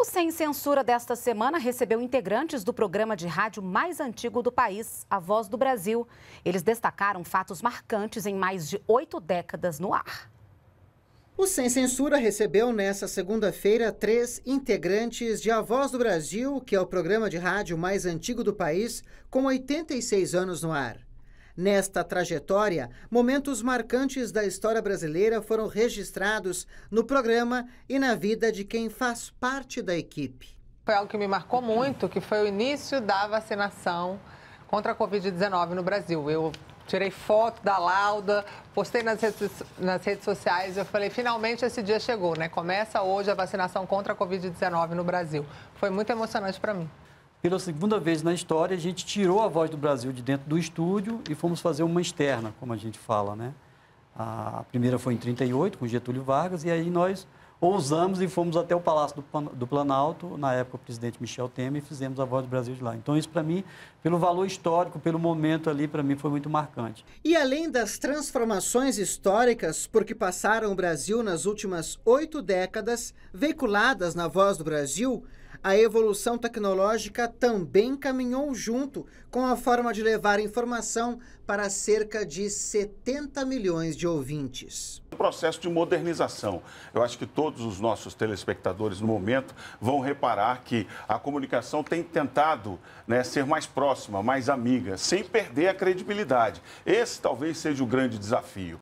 O Sem Censura desta semana recebeu integrantes do programa de rádio mais antigo do país, A Voz do Brasil. Eles destacaram fatos marcantes em mais de oito décadas no ar. O Sem Censura recebeu nesta segunda-feira três integrantes de A Voz do Brasil, que é o programa de rádio mais antigo do país, com 86 anos no ar. Nesta trajetória, momentos marcantes da história brasileira foram registrados no programa e na vida de quem faz parte da equipe. Foi algo que me marcou muito, que foi o início da vacinação contra a Covid-19 no Brasil. Eu tirei foto da lauda, postei nas redes, nas redes sociais e eu falei, finalmente esse dia chegou, né? Começa hoje a vacinação contra a Covid-19 no Brasil. Foi muito emocionante para mim pela segunda vez na história, a gente tirou a voz do Brasil de dentro do estúdio e fomos fazer uma externa, como a gente fala, né? A primeira foi em 38, com Getúlio Vargas, e aí nós ousamos e fomos até o Palácio do Planalto, na época o presidente Michel Temer, e fizemos a Voz do Brasil de lá. Então isso para mim, pelo valor histórico, pelo momento ali, para mim foi muito marcante. E além das transformações históricas por que passaram o Brasil nas últimas oito décadas, veiculadas na Voz do Brasil, a evolução tecnológica também caminhou junto com a forma de levar informação para cerca de 70 milhões de ouvintes. O processo de modernização. Eu acho que todos os nossos telespectadores, no momento, vão reparar que a comunicação tem tentado né, ser mais próxima, mais amiga, sem perder a credibilidade. Esse talvez seja o grande desafio.